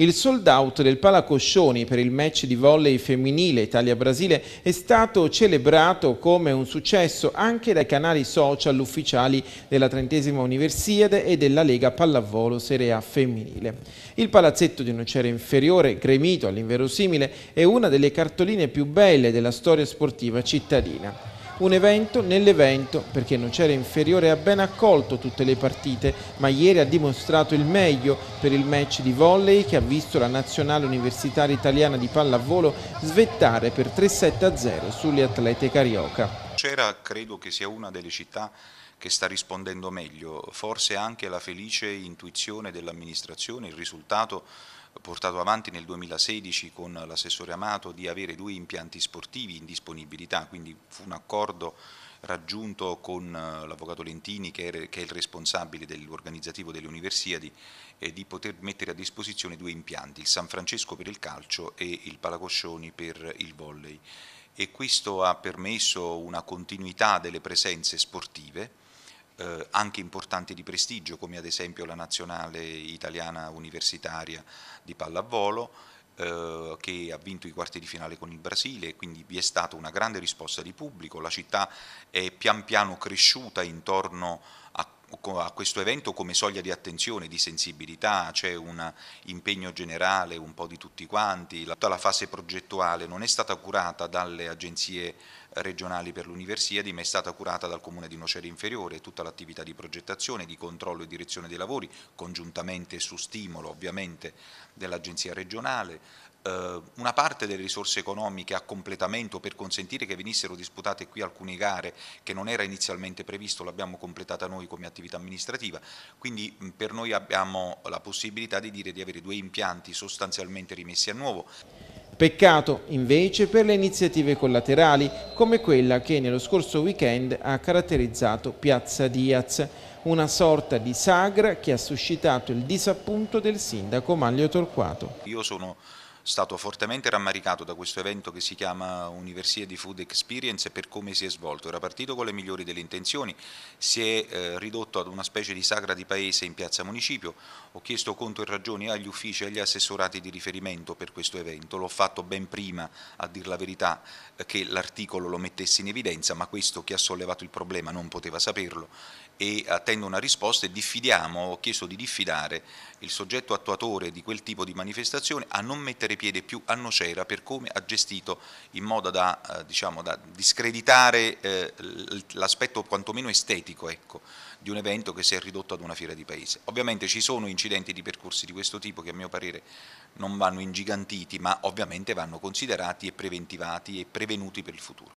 Il sold out del Palacoscioni per il match di volley femminile Italia-Brasile è stato celebrato come un successo anche dai canali social ufficiali della Trentesima Universiade e della Lega Pallavolo Serie A femminile. Il palazzetto di Nocera Inferiore, gremito all'inverosimile, è una delle cartoline più belle della storia sportiva cittadina. Un evento nell'evento perché non c'era inferiore ha ben accolto tutte le partite, ma ieri ha dimostrato il meglio per il match di volley che ha visto la nazionale universitaria italiana di pallavolo svettare per 3-7-0 sulle atlete carioca. Cera credo che sia una delle città che sta rispondendo meglio, forse anche la felice intuizione dell'amministrazione, il risultato portato avanti nel 2016 con l'assessore Amato di avere due impianti sportivi in disponibilità, quindi fu un accordo raggiunto con eh, l'avvocato Lentini che, è il responsabile dell'organizzativo delle Universiadi eh, di poter mettere a disposizione due impianti, il San Francesco per il calcio e il Palacoscioni per il volley e questo ha permesso una continuità delle presenze sportive eh, anche importanti di prestigio come ad esempio la nazionale italiana universitaria di pallavolo eh, che ha vinto i quarti di finale con il Brasile quindi vi è stata una grande risposta di pubblico, la città è pian piano cresciuta intorno a questo evento come soglia di attenzione, di sensibilità, c'è un impegno generale un po' di tutti quanti, tutta la fase progettuale non è stata curata dalle agenzie regionali per l'Universiadi ma è stata curata dal Comune di Nocera Inferiore, tutta l'attività di progettazione, di controllo e direzione dei lavori, congiuntamente su stimolo ovviamente dell'agenzia regionale, eh, una parte delle risorse economiche a completamento per consentire che venissero disputate qui alcune gare che non era inizialmente previsto, l'abbiamo completata noi come attività amministrativa, quindi mm, per noi abbiamo la possibilità di dire di avere due impianti sostanzialmente rimessi a nuovo. Peccato invece per le iniziative collaterali come quella che nello scorso weekend ha caratterizzato Piazza Diaz, una sorta di sagra che ha suscitato il disappunto del sindaco Maglio Torquato. Io sono stato fortemente rammaricato da questo evento che si chiama Universia di Food Experience e per come si è svolto. Era partito con le migliori delle intenzioni, si è eh, ridotto ad una specie di sagra di paese in piazza Municipio. Ho chiesto conto e ragioni agli uffici e agli assessorati di riferimento per questo evento. L'ho fatto ben prima, a dir la verità, eh, che l'articolo lo mettesse in evidenza, ma questo chi ha sollevato il problema non poteva saperlo e attendo una risposta e diffidiamo, ho chiesto di diffidare il soggetto attuatore di quel tipo di manifestazione a non mettere mettere piede più a Nocera per come ha gestito in modo da, eh, diciamo, da discreditare eh, l'aspetto quantomeno estetico ecco, di un evento che si è ridotto ad una fiera di paese. Ovviamente ci sono incidenti di percorsi di questo tipo che a mio parere non vanno ingigantiti ma ovviamente vanno considerati e preventivati e prevenuti per il futuro.